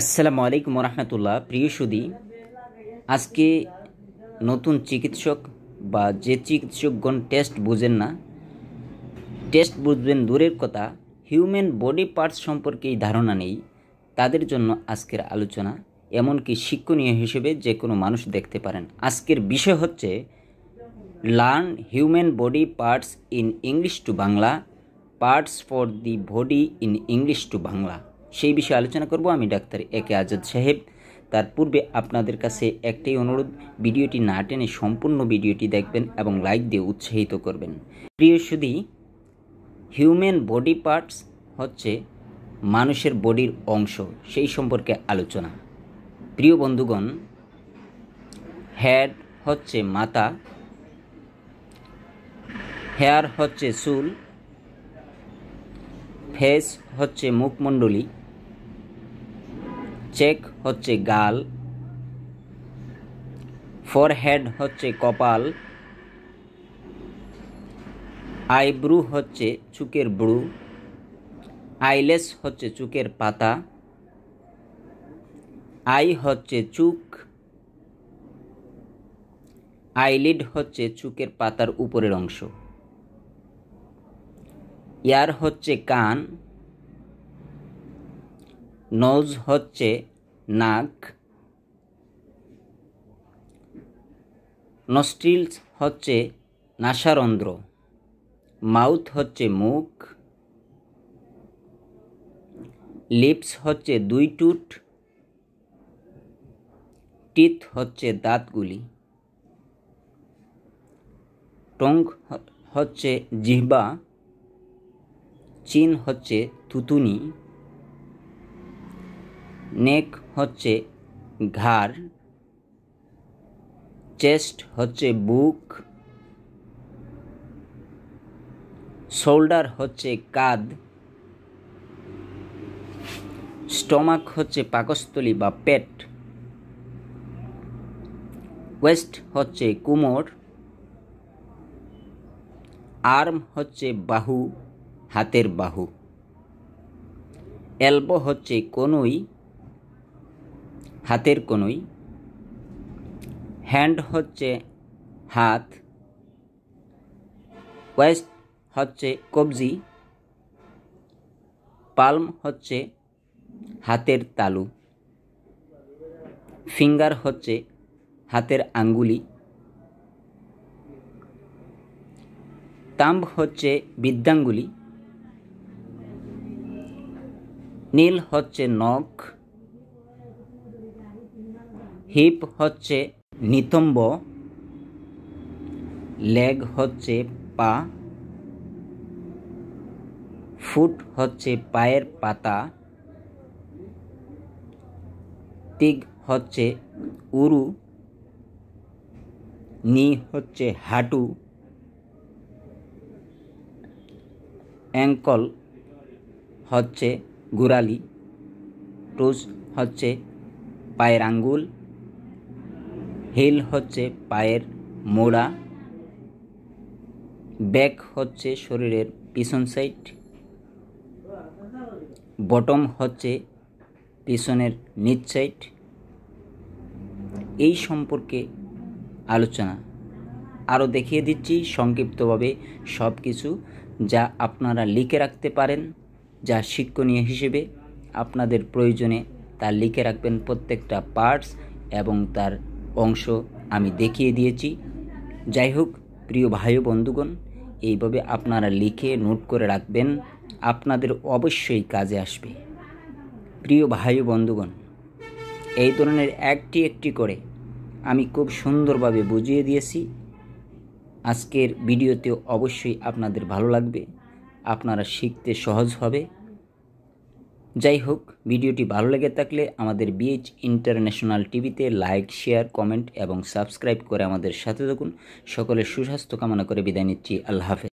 আসসালামু আলাইকুম রহমতুল্লাহ প্রিয় সুদি আজকে নতুন চিকিৎসক বা যে চিকিৎসকগণ টেস্ট বুঝেন না টেস্ট বুঝবেন দূরের কথা হিউম্যান বডি পার্টস সম্পর্কে এই ধারণা নেই তাদের জন্য আজকের আলোচনা এমনকি শিক্ষণীয় হিসেবে যে কোনো মানুষ দেখতে পারেন আজকের বিষয় হচ্ছে learn human body parts in English to Bangla parts for the body in English to Bangla সেই বিষয়ে আলোচনা করব আমি ডাক্তার এ কে আজাদ সাহেব তার পূর্বে আপনাদের কাছে একটাই অনুরোধ ভিডিওটি না টেনে সম্পূর্ণ ভিডিওটি দেখবেন এবং লাইক দিয়ে উৎসাহিত করবেন প্রিয় শুধু হিউম্যান বডি পার্টস হচ্ছে মানুষের বডির অংশ সেই সম্পর্কে আলোচনা প্রিয় বন্ধুগণ হেড হচ্ছে মাথা হেয়ার হচ্ছে চুল ফেস হচ্ছে মুখমণ্ডলী চেক হচ্ছে গাল ফরহেড হচ্ছে কপাল আইব্রু হচ্ছে চুকের ব্রু আইলেস হচ্ছে চুকের পাতা আই হচ্ছে চুক আইলিড হচ্ছে চুকের পাতার উপরের অংশ ইয়ার হচ্ছে কান নোজ হচ্ছে নাক নস্টিলস হচ্ছে নাসারন্ধ্র মাউথ হচ্ছে মুখ লিপস হচ্ছে দুই টুট টিথ হচ্ছে দাঁতগুলি টং হচ্ছে জিহ্বা চিন হচ্ছে থুতুনি নেক হচ্ছে ঘাড় চেস্ট হচ্ছে বুক শোল্ডার হচ্ছে কাঁধ স্টমাক হচ্ছে পাকস্থলী বা পেট ওয়েস্ট হচ্ছে কুমোর আর্ম হচ্ছে বাহু হাতের বাহু এলবো হচ্ছে কনুই হাতের কনুই হ্যান্ড হচ্ছে হাত ওয়েস্ট হচ্ছে কবজি পালম হচ্ছে হাতের তালু ফিঙ্গার হচ্ছে হাতের আঙ্গুলি তাম্ব হচ্ছে বিদ্যাঙ্গুলি নীল হচ্ছে নখ হিপ হচ্ছে নিতম্ব লেগ হচ্ছে পা ফুট হচ্ছে পায়ের পাতা তিগ হচ্ছে উরু নি হচ্ছে হাঁটু অ্যাঙ্কল হচ্ছে গোড়ালি টুস হচ্ছে পায়ের আঙ্গুল হিল হচ্ছে পায়ের মোড়া ব্যাক হচ্ছে শরীরের পিছন সাইড বটম হচ্ছে পিছনের নিচ সাইড এই সম্পর্কে আলোচনা আরও দেখিয়ে দিচ্ছি সংক্ষিপ্তভাবে সব কিছু যা আপনারা লিখে রাখতে পারেন যা শিক্ষণীয় হিসেবে আপনাদের প্রয়োজনে তা লিখে রাখবেন প্রত্যেকটা পার্টস এবং তার অংশ আমি দেখিয়ে দিয়েছি যাই হোক প্রিয় ভাই বন্ধুগণ এইভাবে আপনারা লিখে নোট করে রাখবেন আপনাদের অবশ্যই কাজে আসবে প্রিয় ভাই বন্ধুগণ এই ধরনের একটি একটি করে আমি খুব সুন্দরভাবে বুঝিয়ে দিয়েছি আজকের ভিডিওতেও অবশ্যই আপনাদের ভালো লাগবে আপনারা শিখতে সহজ হবে যাই হোক ভিডিওটি ভালো লেগে থাকলে আমাদের বিএইচ ইন্টারন্যাশনাল টিভিতে লাইক শেয়ার কমেন্ট এবং সাবস্ক্রাইব করে আমাদের সাথে থাকুন সকলের সুস্বাস্থ্য কামনা করে বিদায় নিচ্ছি আল্লাহ হাফেজ